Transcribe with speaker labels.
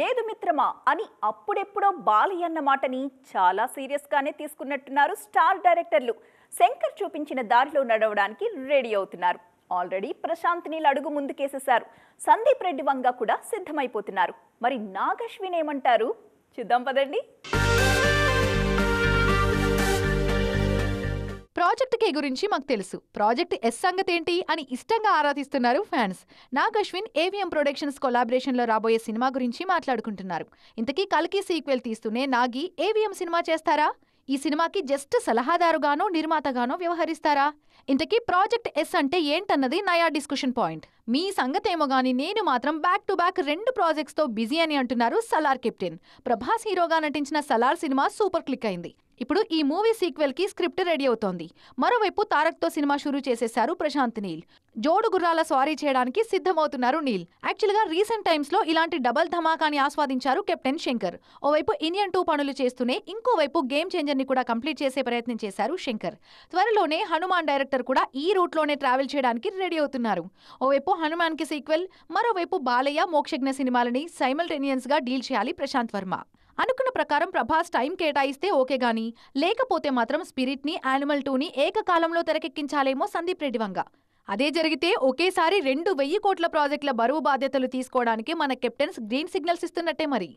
Speaker 1: లేదు మిత్రమా అని అప్పుడెప్పుడో బాలి అన్న మాటని చాలా సీరియస్గానే తీసుకున్నట్టున్నారు స్టార్ డైరెక్టర్లు శంకర్ చూపించిన దారిలో నడవడానికి రెడీ అవుతున్నారు ఆల్రెడీ ప్రశాంత్ నీళ్ళు అడుగు ముందుకేసేశారు సందీప్ రెడ్డి వంగ కూడా సిద్ధమైపోతున్నారు మరి నాగశ్విన్ ఏమంటారు చూద్దాం పదండి ప్రాజెక్ట్ కే గురించి మాకు తెలుసు ప్రాజెక్ట్ ఎస్
Speaker 2: సంగతి ఏంటి అని ఇష్టంగా ఆరాధిస్తున్నారు fans Nag Ashwin AVM productions లో రాబోయే సినిమా గురించి మాట్లాడుకుంటున్నారు ఇంతకీ కలికి సీక్వెల్ తీస్తూనే నాగి ఏవిఎం సినిమా చేస్తారా ఈ సినిమాకి జస్ట్ సలహాదారుగానో నిర్మాతగానో వ్యవహరిస్తారా ఇంతకీ ప్రాజెక్ట్ ఎస్ అంటే ఏంటన్నది నయా డిస్కషన్ పాయింట్ మీ సంగతేమో గానీ నేను మాత్రం బ్యాక్ టు బ్యాక్ రెండు ప్రాజెక్ట్స్తో బిజీ అని అంటున్నారు సలార్ కెప్టెన్ ప్రభాస్ హీరోగా నటించిన సలార్ సినిమా సూపర్ క్లిక్ అయింది ఇప్పుడు ఈ మూవీ సీక్వెల్ కి స్క్రిప్ట్ రెడీ అవుతోంది మరోవైపు తారక్ తో సినిమా షురూ చేసేశారు ప్రశాంత్ నీల్ జోడు గుర్రాల స్వారీ చేయడానికి సిద్ధమవుతున్నారు నీల్ యాక్చువల్ గా రీసెంట్ టైమ్స్ లో ఇలాంటి డబల్ ధమాకాని ఆస్వాదించారు కెప్టెన్ శంకర్ ఓవైపు ఇండియన్ టూ పనులు చేస్తూనే ఇంకోవైపు గేమ్ చేంజర్ ని కూడా కంప్లీట్ చేసే ప్రయత్నం చేశారు శంకర్ త్వరలోనే హనుమాన్ డైరెక్టర్ కూడా ఈ రూట్ లోనే ట్రావెల్ చేయడానికి రెడీ అవుతున్నారు ఓవైపు హనుమాన్ కి సీక్వెల్ మరోవైపు బాలయ్య మోక్షజ్ఞ సినిమాలని సైమల్టేనియన్స్ గా డీల్ చేయాలి ప్రశాంత్ వర్మ అనుకున్న ప్రకారం ప్రభాస్ టైం కేటాయిస్తే ఓకే గాని లేకపోతే మాత్రం స్పిరిట్ని యానిమల్ టూని ఏకకాలంలో తెరకెక్కించాలేమో సందీప్ రెడ్డి వంగ అదే జరిగితే ఒకేసారి రెండు వెయ్యి కోట్ల ప్రాజెక్టుల బరువు బాధ్యతలు తీసుకోవడానికి మన కెప్టెన్స్ గ్రీన్ సిగ్నల్స్ ఇస్తున్నట్టే మరి